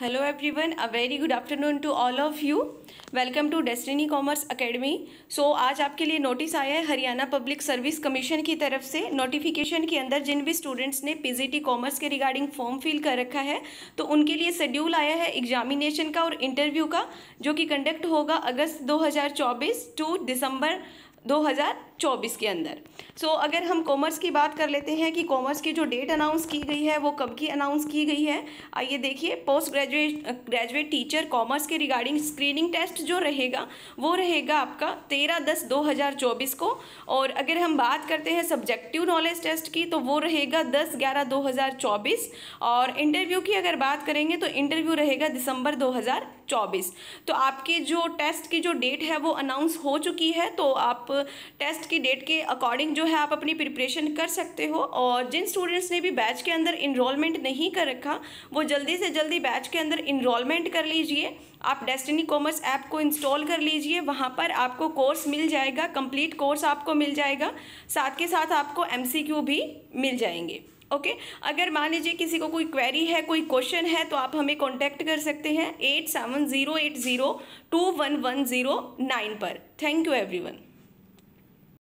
Hello everyone a very good afternoon to all of you welcome to Destiny Commerce Academy so आज आपके लिए notice आया है Haryana public service commission की तरफ से नोटिफिकेशन के अंदर जिन भी स्टूडेंट्स ने पीजीटी कॉमर्स के रिगार्डिंग फॉर्म फिल कर रखा है तो उनके लिए शेड्यूल आया है एग्जामिनेशन का और इंटरव्यू का जो कि कंडक्ट होगा अगस्त दो टू दिसंबर 2000 चौबीस के अंदर सो so, अगर हम कॉमर्स की बात कर लेते हैं कि कॉमर्स की जो डेट अनाउंस की गई है वो कब की अनाउंस की गई है आइए देखिए post graduate graduate teacher commerce के रिगार्डिंग स्क्रीनिंग टेस्ट जो रहेगा वो रहेगा आपका तेरह दस दो हज़ार चौबीस को और अगर हम बात करते हैं सब्जेक्टिव नॉलेज टेस्ट की तो वो रहेगा दस ग्यारह दो हज़ार चौबीस और इंटरव्यू की अगर बात करेंगे तो इंटरव्यू रहेगा दिसंबर दो हज़ार चौबीस तो आपके जो टेस्ट की जो डेट है वो अनाउंस हो चुकी है तो आप टेस्ट की डेट के अकॉर्डिंग जो है आप अपनी प्रिपरेशन कर सकते हो और जिन स्टूडेंट्स ने भी बैच के अंदर इनरोलमेंट नहीं कर रखा वो जल्दी से जल्दी बैच के अंदर इनरोलमेंट कर लीजिए आप डेस्टिनी कॉमर्स ऐप को इंस्टॉल कर लीजिए वहाँ पर आपको कोर्स मिल जाएगा कंप्लीट कोर्स आपको मिल जाएगा साथ के साथ आपको एम भी मिल जाएंगे ओके okay? अगर मान लीजिए किसी को कोई क्वेरी है कोई क्वेश्चन है तो आप हमें कांटेक्ट कर सकते हैं eight seven zero eight zero two one one zero nine पर थैंक यू एवरीवन